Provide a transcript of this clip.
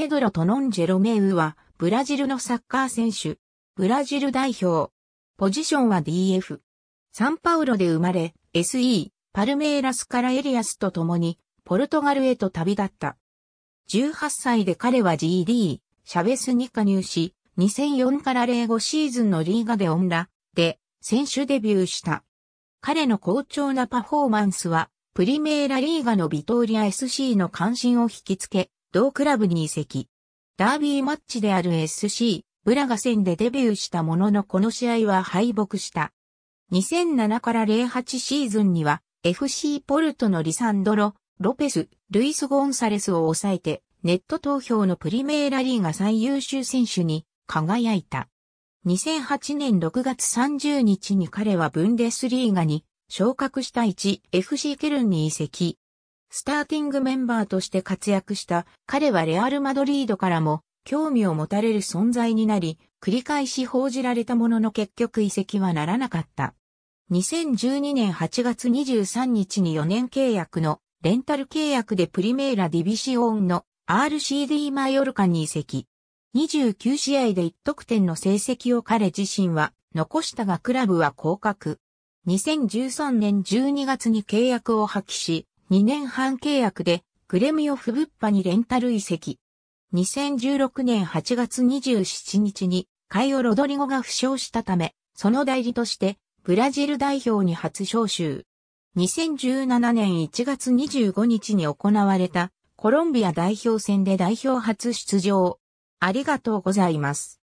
ペドロ・トノンジェロメウは、ブラジルのサッカー選手。ブラジル代表。ポジションは DF。サンパウロで生まれ、SE、パルメイラスからエリアスと共に、ポルトガルへと旅立った。18歳で彼は GD、シャベスに加入し、2004から05シーズンのリーガでオンラ、で、選手デビューした。彼の好調なパフォーマンスは、プリメーラリーガのビトーリア SC の関心を引きつけ、同クラブに移籍。ダービーマッチである SC、ブラガ戦でデビューしたもののこの試合は敗北した。2007から08シーズンには FC ポルトのリサンドロ、ロペス、ルイス・ゴンサレスを抑えてネット投票のプリメーラリーが最優秀選手に輝いた。2008年6月30日に彼はブンデスリーガに昇格した 1FC ケルンに移籍。スターティングメンバーとして活躍した彼はレアル・マドリードからも興味を持たれる存在になり、繰り返し報じられたものの結局移籍はならなかった。2012年8月23日に4年契約のレンタル契約でプリメーラ・ディビシオンの RCD マヨルカに移籍。29試合で1得点の成績を彼自身は残したがクラブは降格。2013年12月に契約を破棄し、2年半契約でグレミオフッパにレンタル移籍。2016年8月27日にカイオ・ロドリゴが負傷したため、その代理としてブラジル代表に初招集。2017年1月25日に行われたコロンビア代表戦で代表初出場。ありがとうございます。